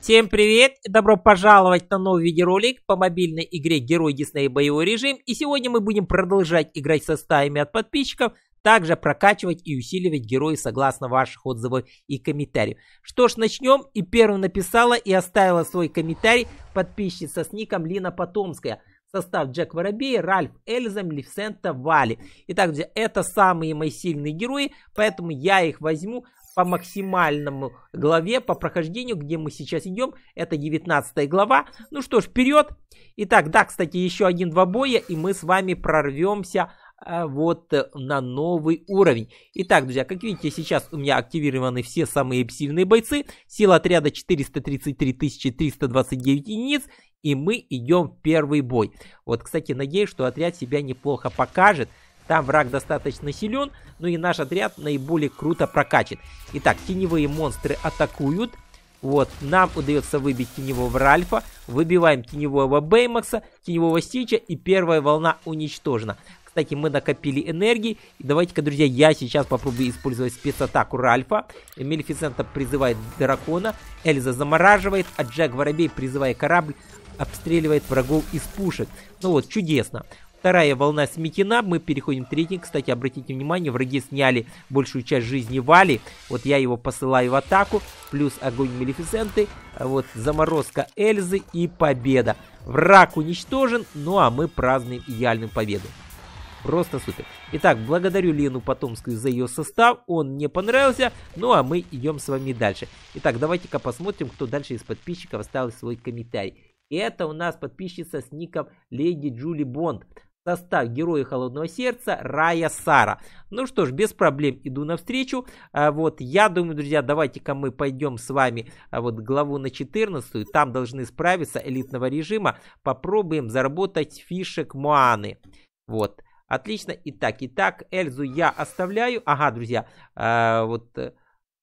Всем привет и добро пожаловать на новый видеоролик по мобильной игре Герой Дисней Боевой Режим. И сегодня мы будем продолжать играть со стаями от подписчиков, также прокачивать и усиливать герои согласно ваших отзывов и комментариев. Что ж, начнем. И первым написала и оставила свой комментарий подписчица с ником Лина Потомская. Состав Джек Воробей, Ральф Эльзам, Левсента Вали. Итак, друзья, это самые мои сильные герои, поэтому я их возьму, по максимальному главе, по прохождению, где мы сейчас идем. Это 19 глава. Ну что ж, вперед! Итак, да, кстати, еще один-два боя, и мы с вами прорвемся э, вот э, на новый уровень. Итак, друзья, как видите, сейчас у меня активированы все самые сильные бойцы. Сила отряда 433 329 единиц. И мы идем в первый бой. Вот, кстати, надеюсь, что отряд себя неплохо покажет. Там враг достаточно силен, но и наш отряд наиболее круто прокачет. Итак, теневые монстры атакуют. Вот, нам удается выбить теневого Ральфа, выбиваем теневого Беймакса, теневого Стича, и первая волна уничтожена. Кстати, мы накопили энергии. Давайте-ка, друзья, я сейчас попробую использовать спецатаку Ральфа. Мелефисента призывает дракона, Эльза замораживает, а Джек Воробей, призывая корабль, обстреливает врагов из пушек. Ну вот, чудесно. Вторая волна сметена, мы переходим к третьей. Кстати, обратите внимание, враги сняли большую часть жизни Вали. Вот я его посылаю в атаку. Плюс огонь Малефисенты. Вот заморозка Эльзы и победа. Враг уничтожен, ну а мы празднуем идеальную победу. Просто супер. Итак, благодарю Лену Потомскую за ее состав. Он мне понравился. Ну а мы идем с вами дальше. Итак, давайте-ка посмотрим, кто дальше из подписчиков оставил свой комментарий. Это у нас подписчица с ником Леди Джули Бонд состав героя холодного сердца Рая Сара. Ну что ж, без проблем иду навстречу. А, вот, я думаю, друзья, давайте-ка мы пойдем с вами а, вот главу на 14. Там должны справиться элитного режима. Попробуем заработать фишек Муаны. Вот, отлично. Итак, итак, Эльзу я оставляю. Ага, друзья, а, вот... Э,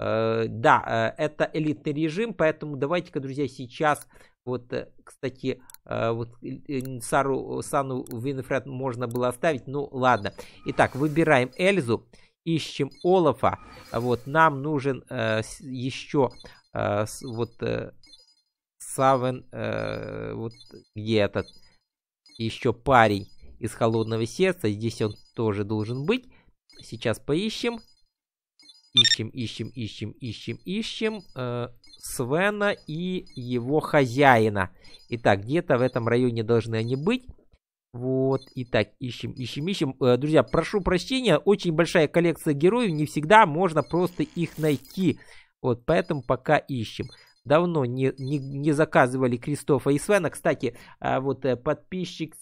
э да, э, это элитный режим, поэтому давайте-ка, друзья, сейчас вот, э, кстати, а, вот Сару, Сану Винфред можно было оставить. Ну, ладно. Итак, выбираем Эльзу, ищем Олафа. Вот, нам нужен э, еще э, вот э, Савен, э, вот где этот еще парень из холодного сердца. Здесь он тоже должен быть. Сейчас поищем. Ищем, ищем, ищем, ищем, ищем. Э, Свена и его хозяина. Итак, где-то в этом районе должны они быть. Вот, итак, ищем, ищем, ищем. Э, друзья, прошу прощения, очень большая коллекция героев, не всегда можно просто их найти. Вот, поэтому пока ищем. Давно не, не, не заказывали Кристофа и Свена. Кстати, а вот э, подписчик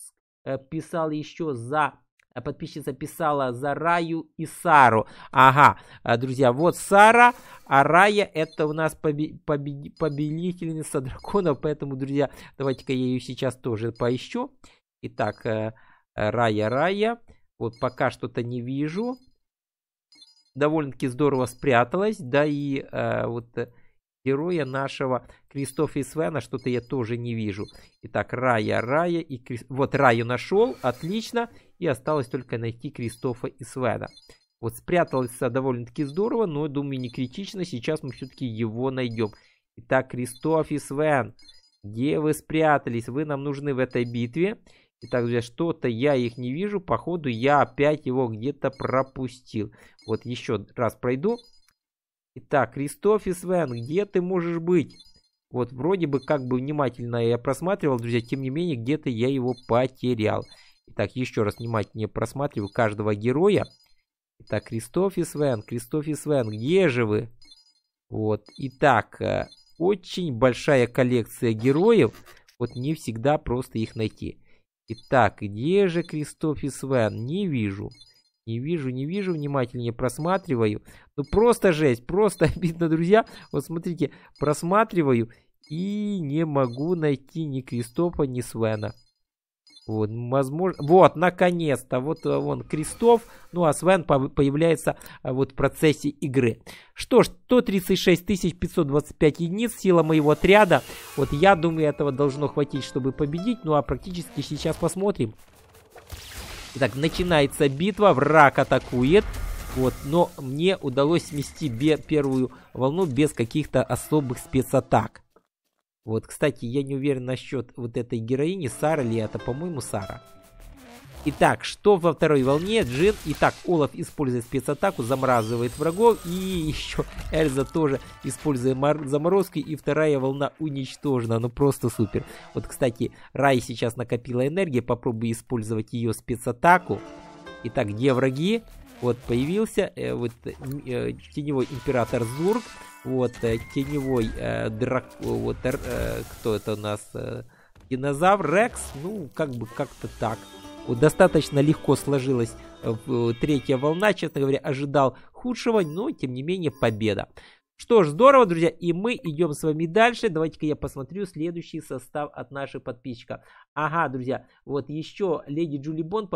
э, писал еще за а подписчица писала за Раю и Сару. Ага, э, друзья, вот Сара, а Рая это у нас поби поби победительница драконов, поэтому, друзья, давайте-ка я ее сейчас тоже поищу. Итак, э, Рая, Рая. Вот пока что-то не вижу. Довольно-таки здорово спряталась. Да и э, вот э, героя нашего Кристофа и Свена что-то я тоже не вижу. Итак, Рая, Рая и Крис... Вот Раю нашел. Отлично и осталось только найти Кристофа и Свена. Вот спрятался довольно-таки здорово, но, думаю, не критично, сейчас мы все-таки его найдем. Итак, Кристоф и Свен, где вы спрятались? Вы нам нужны в этой битве. Итак, друзья, что-то я их не вижу, походу я опять его где-то пропустил. Вот еще раз пройду. Итак, Кристоф и Свен, где ты можешь быть? Вот вроде бы как бы внимательно я просматривал, друзья, тем не менее где-то я его потерял. Итак, еще раз внимательнее просматриваю каждого героя. Итак, Кристоф и Свен, Кристоф и Свен, где же вы? Вот, итак, э, очень большая коллекция героев. Вот не всегда просто их найти. Итак, где же Кристоф и Свен? Не вижу. Не вижу, не вижу, внимательнее просматриваю. Ну просто жесть, просто обидно, друзья. Вот смотрите, просматриваю и не могу найти ни Кристофа, ни Свена. Вот, возможно... Вот, наконец-то, вот э, вон Крестов, ну а Свен появляется э, вот в процессе игры. Что ж, 136 525 единиц, сила моего отряда. Вот я думаю, этого должно хватить, чтобы победить, ну а практически сейчас посмотрим. Итак, начинается битва, враг атакует. Вот, но мне удалось смести первую волну без каких-то особых спецатак. Вот, кстати, я не уверен насчет вот этой героини, Сара ли это, по-моему, Сара. Итак, что во второй волне? Джин. Итак, Олаф, используя спецатаку, замораживает врагов. И еще Эльза тоже, используя заморозки. И вторая волна уничтожена. Ну просто супер. Вот, кстати, Рай сейчас накопила энергии. Попробуй использовать ее спецатаку. Итак, где враги? Вот появился э, вот э, э, теневой император Зург, вот э, теневой э, драк, вот э, кто это у нас э, динозавр Рекс, ну как бы как-то так. Вот достаточно легко сложилась э, э, третья волна, честно говоря, ожидал худшего, но тем не менее победа. Что ж, здорово, друзья, и мы идем с вами дальше. Давайте-ка я посмотрю следующий состав от наших подписчиков. Ага, друзья, вот еще леди Джули Бон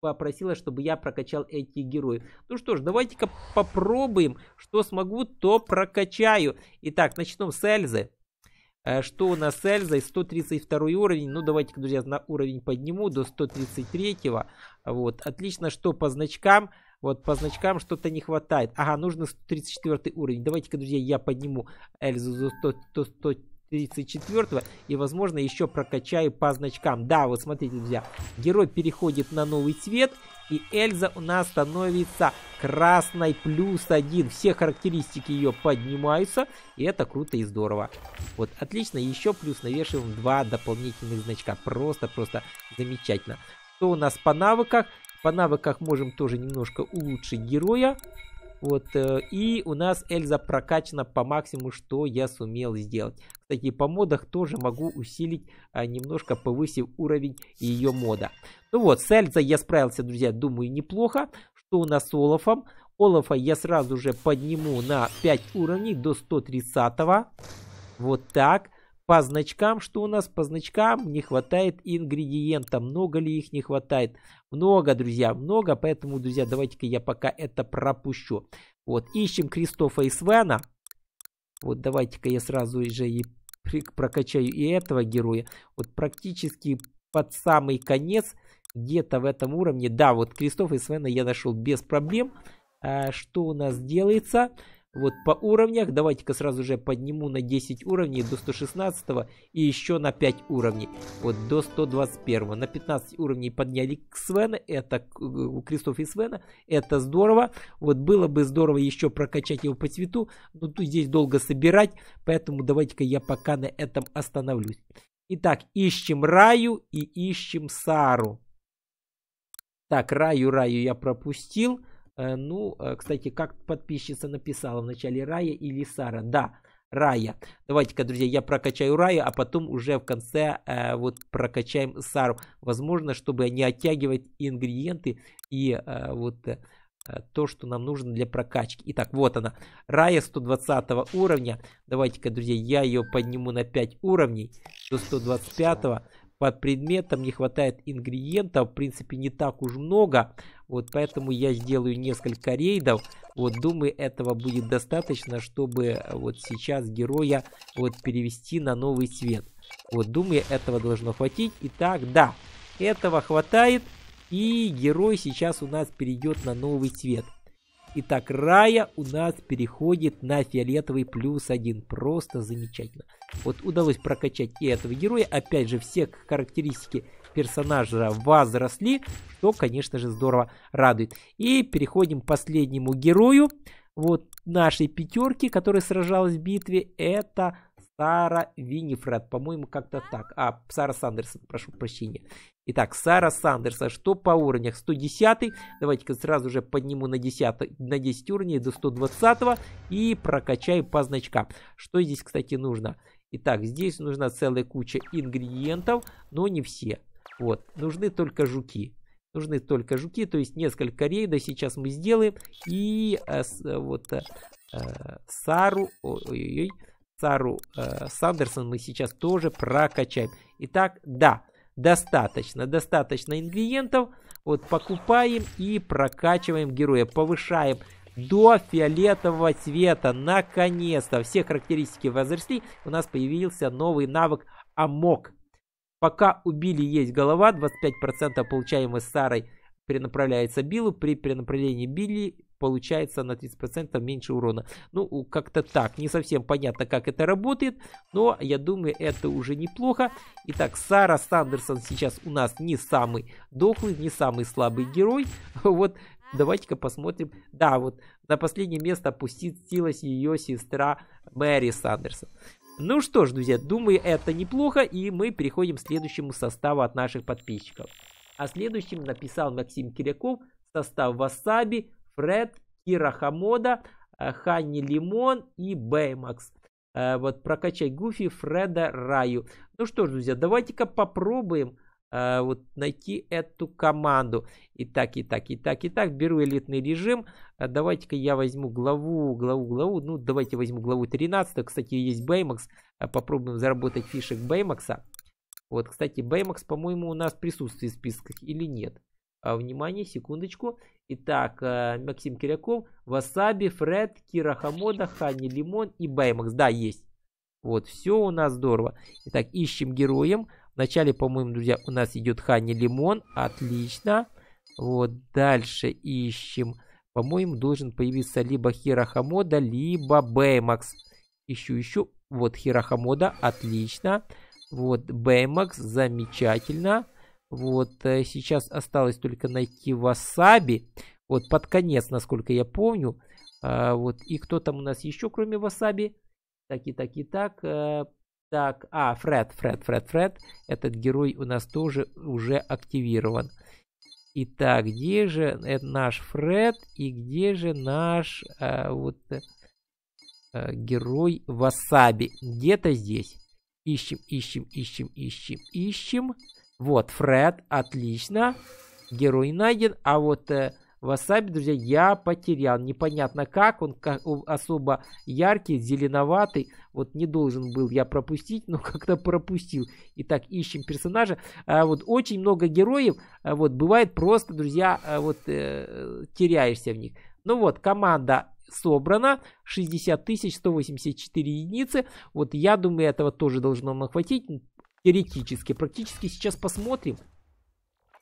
попросила, чтобы я прокачал эти герои. Ну что ж, давайте-ка попробуем, что смогу, то прокачаю. Итак, начнем с Эльзы. Э, что у нас с Эльзой? 132 уровень. Ну, давайте-ка, друзья, на уровень подниму до 133. Вот, отлично, что по значкам. Вот по значкам что-то не хватает. Ага, нужно 134 уровень. Давайте-ка, друзья, я подниму Эльзу за 100, 100, 100 34 и, возможно, еще прокачаю по значкам. Да, вот смотрите, друзья, герой переходит на новый цвет, и Эльза у нас становится красной плюс один. Все характеристики ее поднимаются, и это круто и здорово. Вот, отлично, еще плюс навешиваем два дополнительных значка. Просто-просто замечательно. Что у нас по навыках? По навыках можем тоже немножко улучшить героя. Вот, э, и у нас Эльза прокачана по максимуму, что я сумел сделать. Кстати, по модах тоже могу усилить, а, немножко повысив уровень ее мода. Ну вот, с Эльзой я справился, друзья, думаю, неплохо. Что у нас с Олафом? Олафа я сразу же подниму на 5 уровней до 130. -го. Вот так. По значкам, что у нас по значкам? Не хватает ингредиента. Много ли их не хватает? Много, друзья, много. Поэтому, друзья, давайте-ка я пока это пропущу. Вот, ищем Кристофа и Свена. Вот, давайте-ка я сразу же и прокачаю и этого героя. Вот практически под самый конец, где-то в этом уровне. Да, вот Кристоф и Свена я нашел без проблем. А, что у нас делается? Вот по уровнях, давайте-ка сразу же подниму на 10 уровней до 116 и еще на 5 уровней, вот до 121. На 15 уровней подняли Свена, это Кристоф и Свена, это здорово. Вот было бы здорово еще прокачать его по цвету, но тут здесь долго собирать, поэтому давайте-ка я пока на этом остановлюсь. Итак, ищем Раю и ищем Сару. Так, Раю, Раю я пропустил. Э, ну, э, кстати, как подписчица написала в начале Рая или Сара. Да, Рая. Давайте-ка, друзья, я прокачаю Рая, а потом уже в конце э, вот прокачаем Сару. Возможно, чтобы не оттягивать ингредиенты и э, вот э, то, что нам нужно для прокачки. Итак, вот она. Рая 120 уровня. Давайте-ка, друзья, я ее подниму на 5 уровней до 125 под предметом, не хватает ингредиентов, в принципе, не так уж много. Вот поэтому я сделаю несколько рейдов. Вот думаю, этого будет достаточно, чтобы э, вот сейчас героя вот перевести на новый свет. Вот думаю, этого должно хватить. Итак, да, этого хватает. И герой сейчас у нас перейдет на новый цвет. Итак, рая у нас переходит на фиолетовый плюс один. Просто замечательно. Вот удалось прокачать и этого героя. Опять же, все характеристики персонажа возросли, что, конечно же, здорово радует. И переходим к последнему герою. Вот нашей пятерки, которая сражалась в битве, это Сара Винифред. По-моему, как-то так. А, Сара Сандерсон, прошу прощения. Итак, Сара Сандерса, что по уровнях? 110, давайте-ка сразу же подниму на 10, на 10 уровней до 120 и прокачаю по значкам. Что здесь, кстати, нужно? Итак, здесь нужна целая куча ингредиентов, но не все. Вот, нужны только жуки. Нужны только жуки, то есть несколько рейдов сейчас мы сделаем. И э, вот э, э, Сару, ой-ой-ой, Сару э, Сандерсон мы сейчас тоже прокачаем. Итак, да, Достаточно, достаточно ингредиентов. Вот покупаем и прокачиваем героя, повышаем до фиолетового цвета. Наконец-то все характеристики возросли. У нас появился новый навык Амок. Пока убили есть голова, 25% получаемой Сарой перенаправляется Биллу. При перенаправлении Билли получается на 30% меньше урона. Ну, как-то так. Не совсем понятно, как это работает, но я думаю, это уже неплохо. Итак, Сара Сандерсон сейчас у нас не самый дохлый, не самый слабый герой. Вот, давайте-ка посмотрим. Да, вот на последнее место опустилась ее сестра Мэри Сандерсон. Ну что ж, друзья, думаю, это неплохо, и мы переходим к следующему составу от наших подписчиков. А следующим написал Максим Киряков состав Васаби, Фред, Кира Хамода, э, Ханни Лимон и Бэймакс. Э, вот прокачать Гуфи, Фреда, Раю. Ну что ж, друзья, давайте-ка попробуем э, вот найти эту команду. И и так, так, и так, и так. беру элитный режим. Давайте-ка я возьму главу, главу, главу. Ну, давайте возьму главу 13. Кстати, есть Бэймакс. Попробуем заработать фишек Бэймакса. Вот, кстати, Бэймакс, по-моему, у нас присутствует в списках или нет. А, внимание, секундочку. Итак, э, Максим Киряков, Васаби, Фред, Кира Хамода, Хани Лимон и Баймакс. Да, есть. Вот, все у нас здорово. Итак, ищем героем. Вначале, по-моему, друзья, у нас идет Хани Лимон. Отлично. Вот, дальше ищем. По-моему, должен появиться либо Хирохамода, либо Бэймакс. Ищу, ищу. Вот Хирохамода, отлично. Вот Бэймакс, замечательно. Вот, э, сейчас осталось только найти васаби. Вот, под конец, насколько я помню. А, вот, и кто там у нас еще, кроме васаби? Так, и так, и так. А, так, а, Фред, Фред, Фред, Фред. Этот герой у нас тоже уже активирован. Итак, где же э, наш Фред и где же наш а, вот а, герой Васаби? Где-то здесь. Ищем, ищем, ищем, ищем, ищем. Вот, Фред, отлично. Герой найден, а вот... Э, Васаби, друзья, я потерял. Непонятно как, он как особо яркий, зеленоватый. Вот не должен был я пропустить, но как-то пропустил. Итак, ищем персонажа. А, вот очень много героев. А, вот бывает просто, друзья, а, вот э, теряешься в них. Ну вот, команда собрана 60 тысяч 184 единицы. Вот я думаю, этого тоже должно нам хватить теоретически. Практически сейчас посмотрим.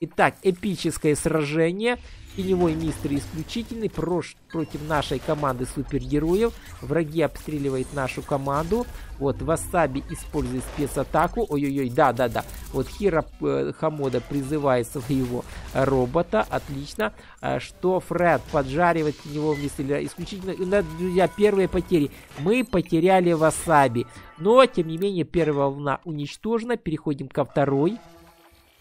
Итак, эпическое сражение. Теневой мистер исключительный прош против нашей команды супергероев. Враги обстреливают нашу команду. Вот, Васаби использует спецатаку. Ой-ой-ой, да-да-да. Вот Хиро э, Хамода призывает своего робота. Отлично. А, что Фред поджаривает теневого мистера исключительно. И э, у нас, друзья, первые потери. Мы потеряли Васаби. Но, тем не менее, первая волна уничтожена. Переходим ко второй.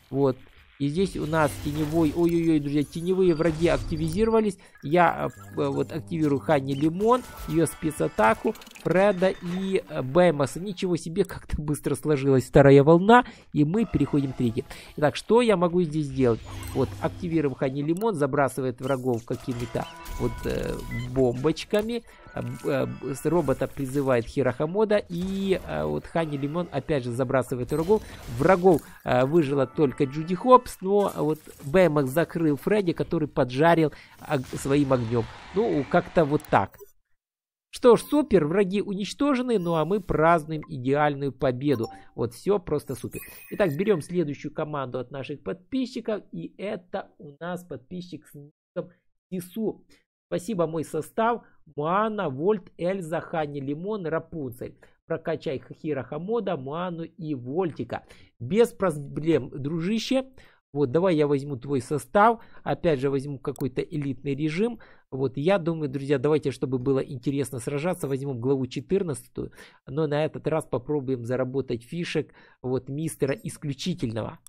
Вот, и здесь у нас теневой, ой-ой-ой, друзья, теневые враги активизировались. Я э, э вот активирую Ханни Лимон, ее спецатаку, Фреда и э, Бэмоса. Ничего себе, как-то быстро сложилась вторая волна, и мы переходим к третьей. Итак, что я могу здесь сделать? Вот, активируем Ханни Лимон, забрасывает врагов какими-то вот э, бомбочками. С робота призывает Хирохамода, и э, вот Ханни Лимон опять же забрасывает врагов. Врагов э, выжила только Джуди Хопс, но а Вот Бэмок закрыл Фредди, который поджарил своим огнем. Ну, как-то вот так. Что ж, супер, враги уничтожены, ну а мы празднуем идеальную победу. Вот все просто супер. Итак, берем следующую команду от наших подписчиков. И это у нас подписчик с ником Тису. Спасибо, мой состав. Муана, Вольт, Эльза, Хани, Лимон, Рапунцель. Прокачай Хира Хамода, Муану и Вольтика. Без проблем, дружище. Вот, давай я возьму твой состав, опять же возьму какой-то элитный режим. Вот, я думаю, друзья, давайте, чтобы было интересно сражаться, возьмем главу 14, но на этот раз попробуем заработать фишек вот мистера исключительного.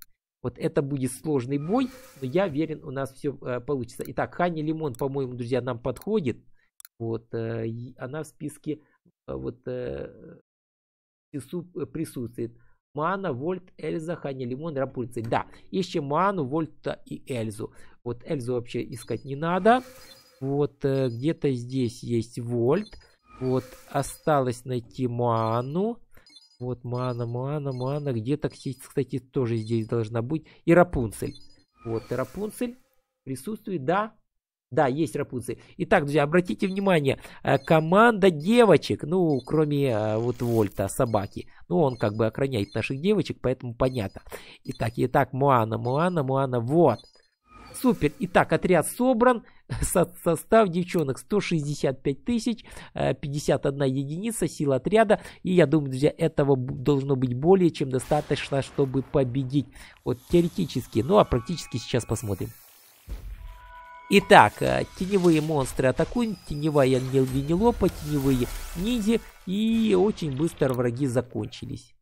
Вот это будет сложный бой, но я верен, у нас все э, получится. Итак, Хани Лимон, по-моему, друзья, нам подходит. Вот, э, она в списке э, вот э, присутствует. Мана, Вольт, Эльза, Ханя, Лимон, Рапунцель. Да, ищем Ману, Вольта и Эльзу. Вот Эльзу вообще искать не надо. Вот э, где-то здесь есть Вольт. Вот осталось найти Ману. Вот Мана, Мана, Мана. Где-то, кстати, тоже здесь должна быть. И Рапунцель. Вот и Рапунцель присутствует, да. Да, есть рапунцы. Итак, друзья, обратите внимание, э, команда девочек, ну, кроме э, вот Вольта, собаки. Ну, он как бы охраняет наших девочек, поэтому понятно. Итак, итак, Муана, Муана, Муана, вот. Супер. Итак, отряд собран. Со состав девчонок 165 тысяч, 51 э, единица, сила отряда. И я думаю, друзья, этого должно быть более чем достаточно, чтобы победить. Вот теоретически, ну а практически сейчас посмотрим. Итак, э, теневые монстры атакуют, теневая гнилопа, теневые ниндзя и очень быстро враги закончились.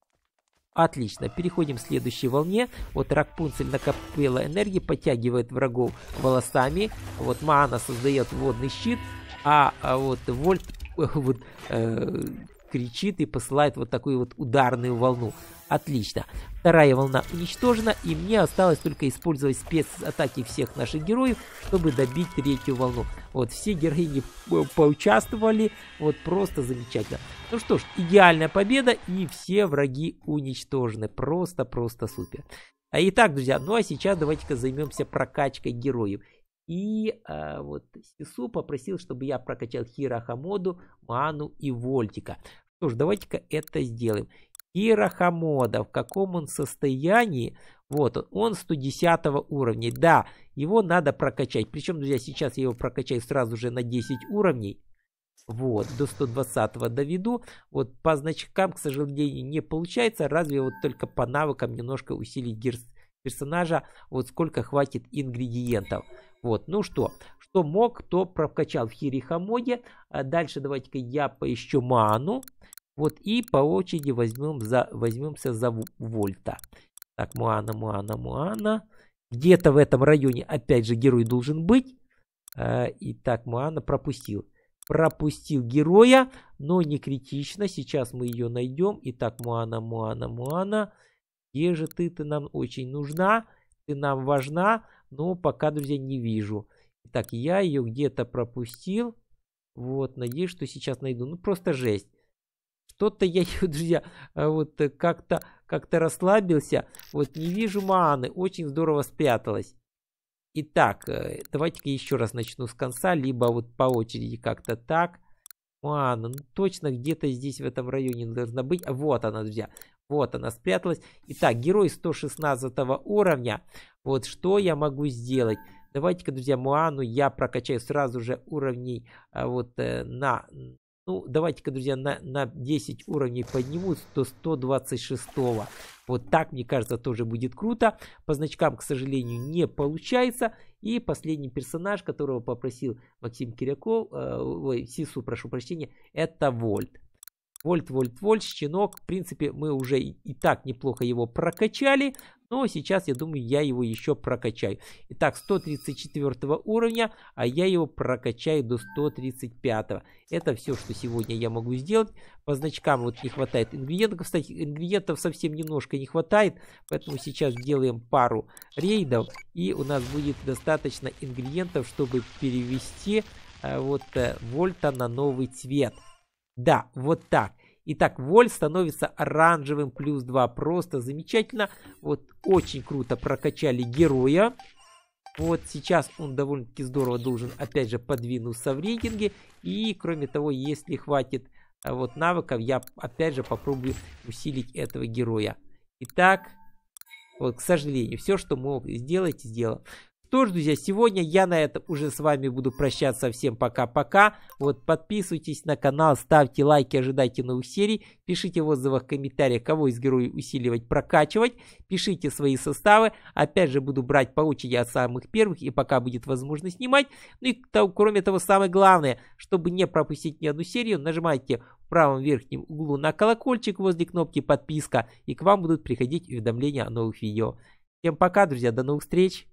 Отлично, переходим к следующей волне. Вот Ракпунцель накопила энергии, подтягивает врагов волосами. Вот Мана создает водный щит, а, а вот Вольт, вот э, кричит и посылает вот такую вот ударную волну. Отлично. Вторая волна уничтожена, и мне осталось только использовать спецатаки всех наших героев, чтобы добить третью волну. Вот, все героини э, поучаствовали, вот просто замечательно. Ну что ж, идеальная победа, и все враги уничтожены. Просто-просто супер. А итак, друзья, ну а сейчас давайте-ка займемся прокачкой героев. И э, вот Сису попросил, чтобы я прокачал Хира Ману и Вольтика. Что ж, давайте-ка это сделаем. Кира Хамода, в каком он состоянии? Вот он, он 110 уровня. Да, его надо прокачать. Причем, друзья, сейчас я его прокачаю сразу же на 10 уровней. Вот, до 120 доведу. Вот по значкам, к сожалению, не получается. Разве вот только по навыкам немножко усилить герц персонажа, вот сколько хватит ингредиентов. Вот, ну что, что мог, то прокачал в Хирихамоге. А дальше давайте-ка я поищу ману. Вот и по очереди возьмем за, возьмемся за Вольта. Так, Муана, Муана, Муана. Где-то в этом районе, опять же, герой должен быть. А, Итак, Муана пропустил. Пропустил героя, но не критично. Сейчас мы ее найдем. Итак, Муана, Муана, Муана. Где же ты? Ты нам очень нужна. Ты нам важна но пока, друзья, не вижу. Так, я ее где-то пропустил. Вот, надеюсь, что сейчас найду. Ну, просто жесть. Что-то я ее, друзья, а, вот э, как-то как расслабился. Вот не вижу Мааны. Очень здорово спряталась. Итак, э, давайте-ка еще раз начну с конца, либо вот по очереди как-то так. Маана, ну точно где-то здесь в этом районе должна быть. Вот она, друзья. Вот она спряталась. Итак, герой 116 уровня. Вот что я могу сделать? Давайте-ка, друзья, Муану я прокачаю сразу же уровней а, вот э, на... Ну, давайте-ка, друзья, на, на 10 уровней подниму до 126 -го. Вот так, мне кажется, тоже будет круто. По значкам, к сожалению, не получается. И последний персонаж, которого попросил Максим Киряков, э, ой, Сису, прошу прощения, это Вольт. Вольт, вольт, вольт, щенок. В принципе, мы уже и, так неплохо его прокачали. Но сейчас, я думаю, я его еще прокачаю. Итак, 134 уровня, а я его прокачаю до 135. Это все, что сегодня я могу сделать. По значкам вот не хватает ингредиентов. Кстати, ингредиентов совсем немножко не хватает. Поэтому сейчас делаем пару рейдов. И у нас будет достаточно ингредиентов, чтобы перевести э, вот э, вольта на новый цвет. Да, вот так. Итак, Воль становится оранжевым, плюс 2. Просто замечательно. Вот очень круто прокачали героя. Вот сейчас он довольно-таки здорово должен, опять же, подвинуться в рейтинге. И, кроме того, если хватит э, вот навыков, я, опять же, попробую усилить этого героя. Итак, вот, к сожалению, все, что мог сделать, сделал что ж, друзья, сегодня я на этом уже с вами буду прощаться. Всем пока-пока. Вот подписывайтесь на канал, ставьте лайки, ожидайте новых серий. Пишите в отзывах, комментариях, кого из героев усиливать, прокачивать. Пишите свои составы. Опять же, буду брать по очереди от самых первых и пока будет возможность снимать. Ну и кроме того, самое главное, чтобы не пропустить ни одну серию, нажимайте в правом верхнем углу на колокольчик возле кнопки подписка и к вам будут приходить уведомления о новых видео. Всем пока, друзья, до новых встреч!